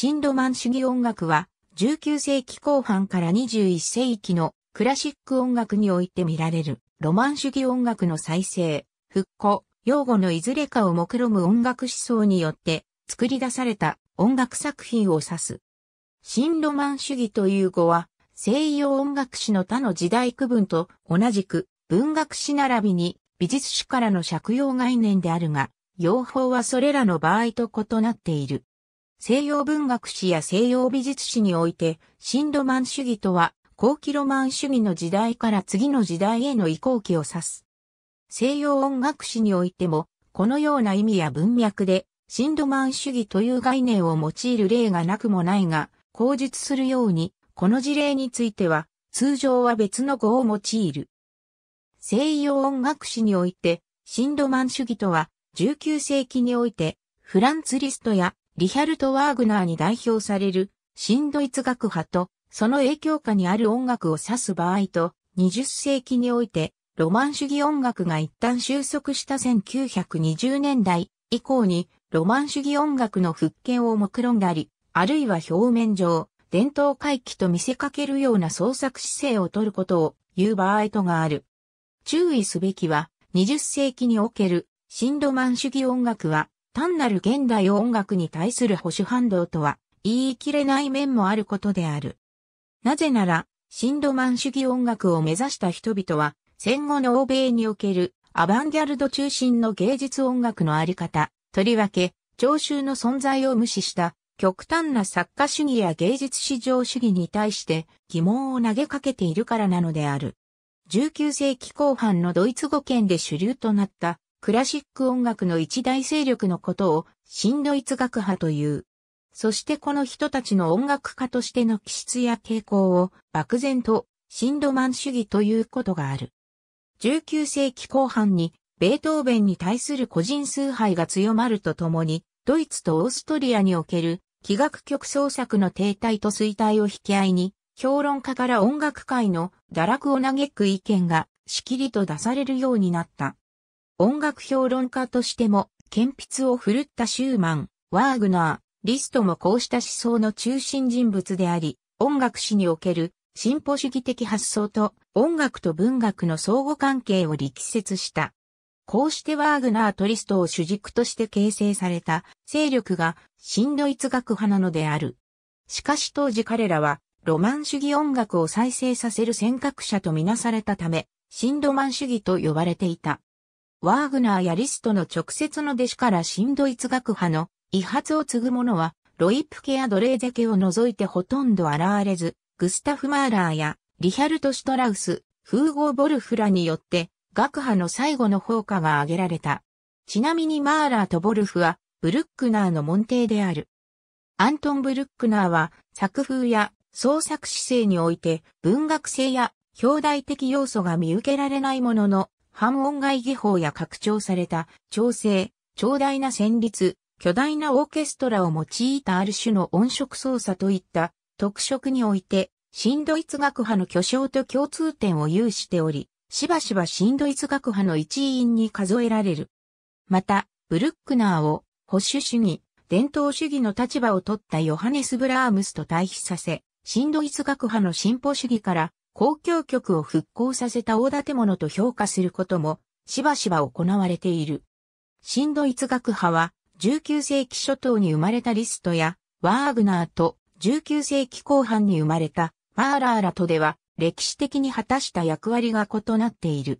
新ロマン主義音楽は、19世紀後半から21世紀のクラシック音楽において見られる、ロマン主義音楽の再生、復興、用語のいずれかを目論む音楽思想によって作り出された音楽作品を指す。新ロマン主義という語は、西洋音楽史の他の時代区分と同じく文学史並びに美術史からの借用概念であるが、用法はそれらの場合と異なっている。西洋文学史や西洋美術史において、新ロマン主義とは、後期ロマン主義の時代から次の時代への移行期を指す。西洋音楽史においても、このような意味や文脈で、新ロマン主義という概念を用いる例がなくもないが、口述するように、この事例については、通常は別の語を用いる。西洋音楽史において、新ロマン主義とは、19世紀において、フランツ・リストやリヒャルト・ワーグナーに代表される、新ドイツ学派と、その影響下にある音楽を指す場合と、20世紀において、ロマン主義音楽が一旦収束した1920年代以降に、ロマン主義音楽の復権を目論んだり、あるいは表面上、伝統回帰と見せかけるような創作姿勢をとることを言う場合とがある。注意すべきは、20世紀における新ロマン主義音楽は、単なる現代音楽に対する保守反動とは言い切れない面もあることである。なぜなら、シンドマン主義音楽を目指した人々は、戦後の欧米におけるアバンギャルド中心の芸術音楽のあり方、とりわけ、聴衆の存在を無視した極端な作家主義や芸術至上主義に対して疑問を投げかけているからなのである。19世紀後半のドイツ語圏で主流となったクラシック音楽の一大勢力のことを、新ドイツ学派という。そしてこの人たちの音楽家としての気質や傾向を、漠然と、新ドマン主義ということがある。19世紀後半に、ベートーベンに対する個人崇拝が強まるとともに、ドイツとオーストリアにおける、器楽曲創作の停滞と衰退を引き合いに、評論家から音楽界の堕落を嘆く意見が、しきりと出されるようになった。音楽評論家としても、顕筆を振るったシューマン、ワーグナー、リストもこうした思想の中心人物であり、音楽史における進歩主義的発想と音楽と文学の相互関係を力説した。こうしてワーグナーとリストを主軸として形成された勢力が新ドイツ学派なのである。しかし当時彼らはロマン主義音楽を再生させる尖閣者とみなされたため、新ロマン主義と呼ばれていた。ワーグナーやリストの直接の弟子から新ドイツ学派の遺発を継ぐ者は、ロイプケやドレーゼケを除いてほとんど現れず、グスタフ・マーラーやリヒャルト・シュトラウス、フーゴー・ボルフらによって、学派の最後の評価が挙げられた。ちなみにマーラーとボルフは、ブルックナーの門弟である。アントン・ブルックナーは、作風や創作姿勢において、文学性や表題的要素が見受けられないものの、半音外技法や拡張された調整、長大な旋律、巨大なオーケストラを用いたある種の音色操作といった特色において、新ドイツ学派の巨匠と共通点を有しており、しばしば新ドイツ学派の一員に数えられる。また、ブルックナーを保守主義、伝統主義の立場を取ったヨハネス・ブラームスと対比させ、新ドイツ学派の進歩主義から公共局を復興させた大建物と評価することもしばしば行われている。新ドイツ学派は19世紀初頭に生まれたリストやワーグナーと19世紀後半に生まれたマーラーラとでは歴史的に果たした役割が異なっている。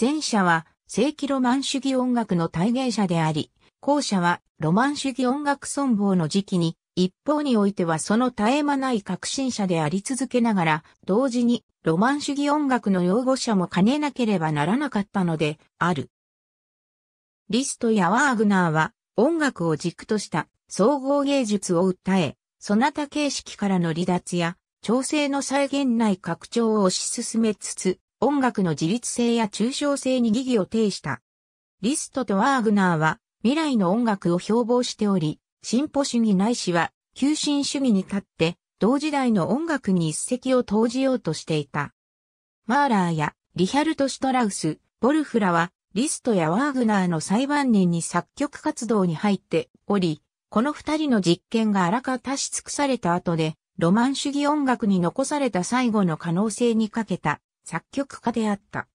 前者は正規ロマン主義音楽の体現者であり、後者はロマン主義音楽存亡の時期に一方においてはその絶え間ない革新者であり続けながら、同時にロマン主義音楽の擁護者も兼ねなければならなかったので、ある。リストやワーグナーは音楽を軸とした総合芸術を訴え、そなた形式からの離脱や調整の再現内拡張を推し進めつつ、音楽の自律性や抽象性に疑義を呈した。リストとワーグナーは未来の音楽を標榜しており、進歩主義ないしは、急進主義に立って、同時代の音楽に一石を投じようとしていた。マーラーやリヒャルト・シュトラウス、ボルフラは、リストやワーグナーの裁判人に作曲活動に入っており、この二人の実験があらかたし尽くされた後で、ロマン主義音楽に残された最後の可能性にかけた作曲家であった。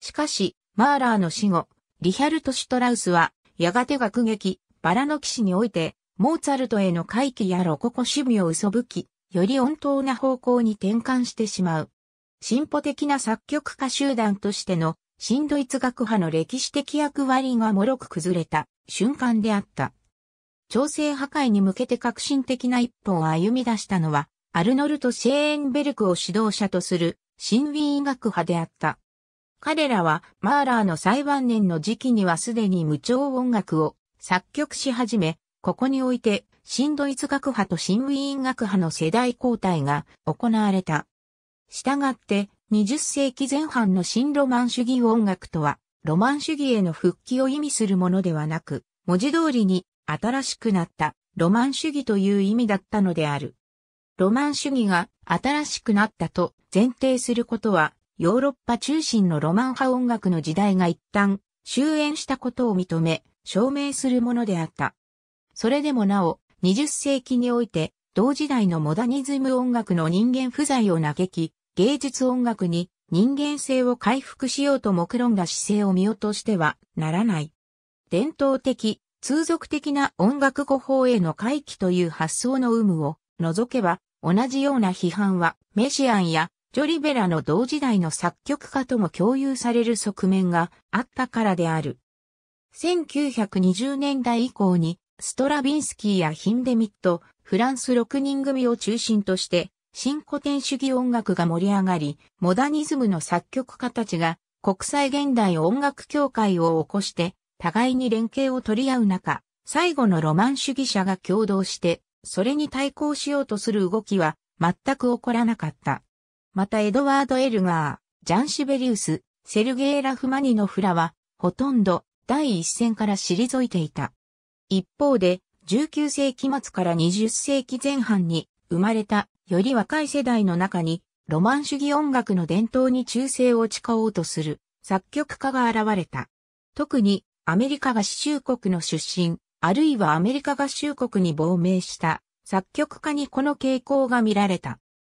しかし、マーラーの死後、リヒャルト・シュトラウスは、やがて学劇、バラの騎士において、モーツァルトへの回帰やロココ趣味を嘘吹き、より温当な方向に転換してしまう。進歩的な作曲家集団としての新ドイツ学派の歴史的役割がもろく崩れた瞬間であった。調整破壊に向けて革新的な一歩を歩み出したのは、アルノルト・シェーンベルクを指導者とする新ウィーン学派であった。彼らはマーラーの最晩年の時期にはすでに無調音楽を作曲し始め、ここにおいて、新ドイツ学派と新ウィーン学派の世代交代が行われた。したがって、20世紀前半の新ロマン主義音楽とは、ロマン主義への復帰を意味するものではなく、文字通りに新しくなったロマン主義という意味だったのである。ロマン主義が新しくなったと前提することは、ヨーロッパ中心のロマン派音楽の時代が一旦終焉したことを認め、証明するものであった。それでもなお、20世紀において、同時代のモダニズム音楽の人間不在を嘆き、芸術音楽に人間性を回復しようと目論んだ姿勢を見落としてはならない。伝統的、通俗的な音楽語法への回帰という発想の有無を除けば、同じような批判はメシアンやジョリベラの同時代の作曲家とも共有される側面があったからである。1920年代以降にストラビンスキーやヒンデミット、フランス6人組を中心として、新古典主義音楽が盛り上がり、モダニズムの作曲家たちが国際現代音楽協会を起こして、互いに連携を取り合う中、最後のロマン主義者が共同して、それに対抗しようとする動きは全く起こらなかった。またエドワード・エルガー、ジャン・シベリウス、セルゲイ・ラフマニノフらは、ほとんど第一線から退いていた。一方で、19世紀末から20世紀前半に生まれたより若い世代の中に、ロマン主義音楽の伝統に忠誠を誓おうとする作曲家が現れた。特にアメリカ合衆国の出身、あるいはアメリカ合衆国に亡命した作曲家にこの傾向が見られた。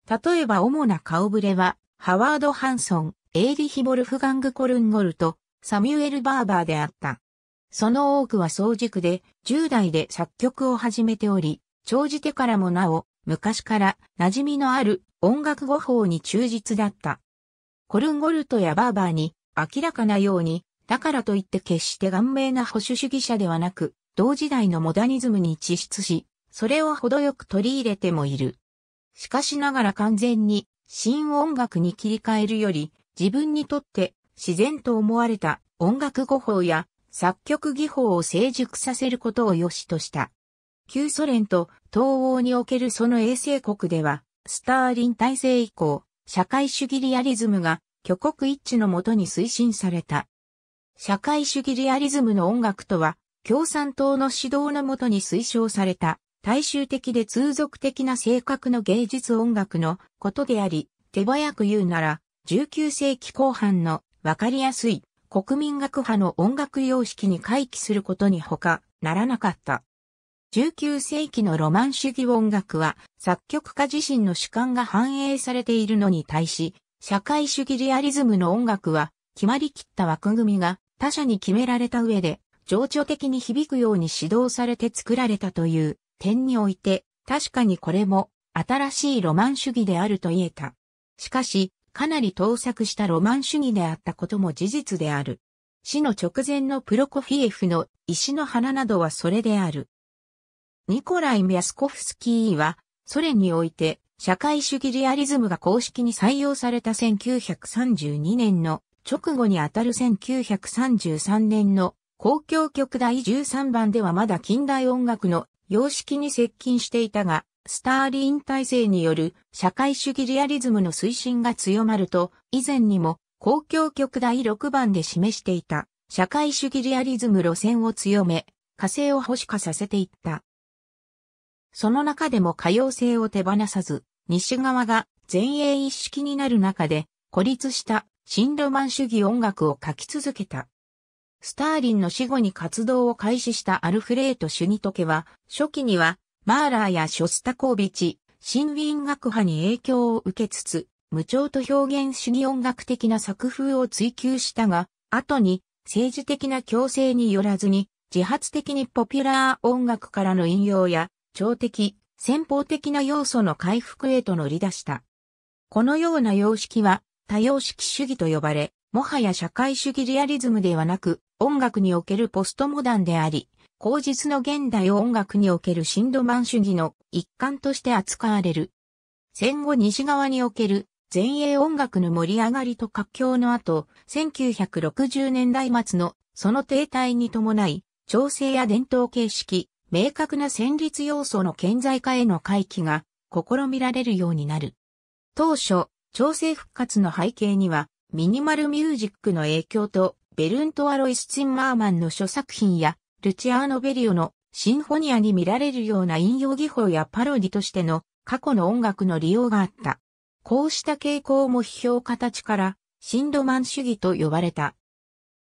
例えば主な顔ぶれは、ハワード・ハンソン、エイリヒ・ボルフガング・コルンゴルト、サミュエル・バーバーであった。その多くは早熟で、10代で作曲を始めており、長じてからもなお、昔から馴染みのある音楽語法に忠実だった。コルンゴルトやバーバーに明らかなように、だからといって決して顔面な保守主義者ではなく、同時代のモダニズムに地出し、それを程よく取り入れてもいる。しかしながら完全に新音楽に切り替えるより、自分にとって自然と思われた音楽語法や作曲技法を成熟させることを良しとした。旧ソ連と東欧におけるその衛星国では、スターリン体制以降、社会主義リアリズムが挙国一致のもとに推進された。社会主義リアリズムの音楽とは、共産党の指導のもとに推奨された、大衆的で通俗的な性格の芸術音楽のことであり、手早く言うなら、19世紀後半のわかりやすい国民学派の音楽様式に回帰することにほかならなかった。19世紀のロマン主義音楽は作曲家自身の主観が反映されているのに対し、社会主義リアリズムの音楽は決まりきった枠組みが他者に決められた上で情緒的に響くように指導されて作られたという点において確かにこれも新しいロマン主義であると言えた。しかし、かなり盗作したロマン主義であったことも事実である。死の直前のプロコフィエフの石の花などはそれである。ニコライ・ミャスコフスキーは、ソ連において社会主義リアリズムが公式に採用された1932年の直後にあたる1933年の公共曲第13番ではまだ近代音楽の様式に接近していたが、スターリン体制による社会主義リアリズムの推進が強まると、以前にも公共局第6番で示していた社会主義リアリズム路線を強め、火星を保守化させていった。その中でも可用性を手放さず、西側が前衛一式になる中で孤立した新ロマン主義音楽を書き続けた。スターリンの死後に活動を開始したアルフレート・シュニトケは、初期にはマーラーやショスタコービチ、新ウィーン学派に影響を受けつつ、無調と表現主義音楽的な作風を追求したが、後に政治的な強制によらずに、自発的にポピュラー音楽からの引用や、超的、先方的な要素の回復へと乗り出した。このような様式は、多様式主義と呼ばれ、もはや社会主義リアリズムではなく、音楽におけるポストモダンであり、後日の現代音楽におけるシンドマン主義の一環として扱われる。戦後西側における前衛音楽の盛り上がりと活況の後、1960年代末のその停滞に伴い、調整や伝統形式、明確な旋律要素の顕在化への回帰が試みられるようになる。当初、調整復活の背景には、ミニマルミュージックの影響と、ベルント・アロイス・チンマーマンの諸作品や、ルチアーノ・ベリオのシンフォニアに見られるような引用技法やパロディとしての過去の音楽の利用があった。こうした傾向も批評家たちからシンドマン主義と呼ばれた。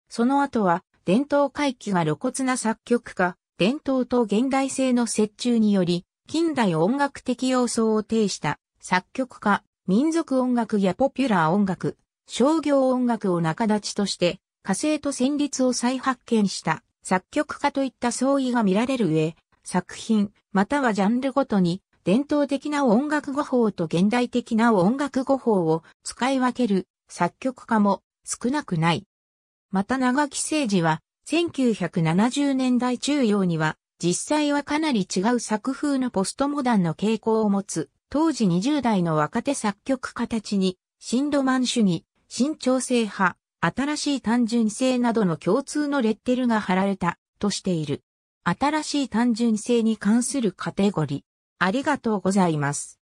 その後は伝統回帰が露骨な作曲家、伝統と現代性の折衷により近代音楽的要素を呈した作曲家、民族音楽やポピュラー音楽、商業音楽を仲立ちとして火星と旋律を再発見した。作曲家といった相違が見られる上、作品、またはジャンルごとに、伝統的な音楽語法と現代的な音楽語法を使い分ける作曲家も少なくない。また長木誠司は、1970年代中央には、実際はかなり違う作風のポストモダンの傾向を持つ、当時20代の若手作曲家たちに、新ロマン主義、新調整派、新しい単純性などの共通のレッテルが貼られたとしている。新しい単純性に関するカテゴリ。ありがとうございます。